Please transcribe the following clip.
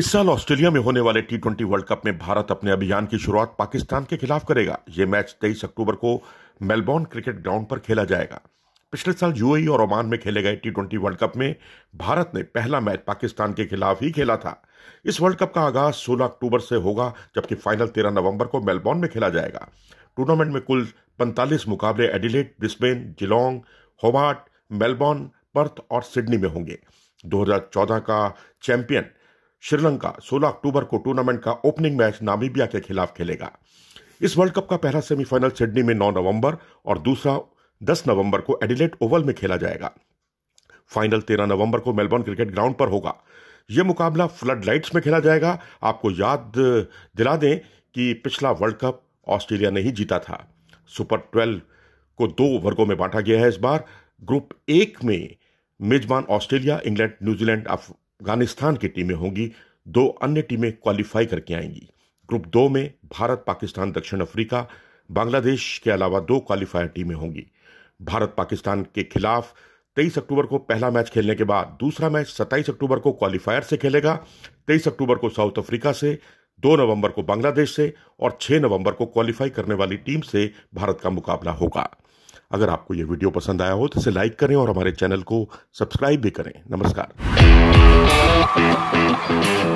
इस साल ऑस्ट्रेलिया में होने वाले टी ट्वेंटी वर्ल्ड कप में भारत अपने अभियान की शुरुआत पाकिस्तान के खिलाफ करेगा यह मैच तेईस अक्टूबर को मेलबोर्न क्रिकेट ग्राउंड पर खेला जाएगा पिछले साल यूएई और ओमान में खेले गए टी ट्वेंटी वर्ल्ड कप में भारत ने पहला मैच पाकिस्तान के खिलाफ ही खेला था इस वर्ल्ड कप का आगाज 16 अक्टूबर से होगा जबकि फाइनल 13 नवंबर को मेलबोर्न में खेला जाएगा टूर्नामेंट में कुल 45 मुकाबले Adelaide Brisbane Geelong Hobart Melbourne Perth और सिडनी में होंगे 2014 का चैंपियन श्रीलंका 16 अक्टूबर को टूर्नामेंट का ओपनिंग मैच नामीबिया के खिलाफ खेलेगा इस वर्ल्ड कप का पहला सेमीफाइनल सिडनी में 9 नवंबर और दूसरा 10 नवंबर को एडिलेट ओवल में खेला जाएगा फाइनल 13 नवंबर को मेलबोर्न क्रिकेट ग्राउंड पर होगा यह मुकाबला फ्लड लाइट्स में खेला जाएगा आपको याद दिला दें कि पिछला वर्ल्ड कप ऑस्ट्रेलिया ने ही जीता था सुपर ट्वेल्व को दो वर्गों में बांटा गया है इस बार ग्रुप एक में मेजबान ऑस्ट्रेलिया इंग्लैंड न्यूजीलैंड अफगानिस्तान की टीमें होंगी दो अन्य टीमें क्वालिफाई करके आएंगी ग्रुप दो में भारत पाकिस्तान दक्षिण अफ्रीका बांग्लादेश के अलावा दो क्वालिफायर टीमें होंगी भारत पाकिस्तान के खिलाफ 23 अक्टूबर को पहला मैच खेलने के बाद दूसरा मैच 27 अक्टूबर को क्वालिफायर से खेलेगा 23 अक्टूबर को साउथ अफ्रीका से 2 नवंबर को बांग्लादेश से और 6 नवंबर को क्वालिफाई करने वाली टीम से भारत का मुकाबला होगा अगर आपको यह वीडियो पसंद आया हो तो इसे लाइक करें और हमारे चैनल को सब्सक्राइब भी करें नमस्कार Música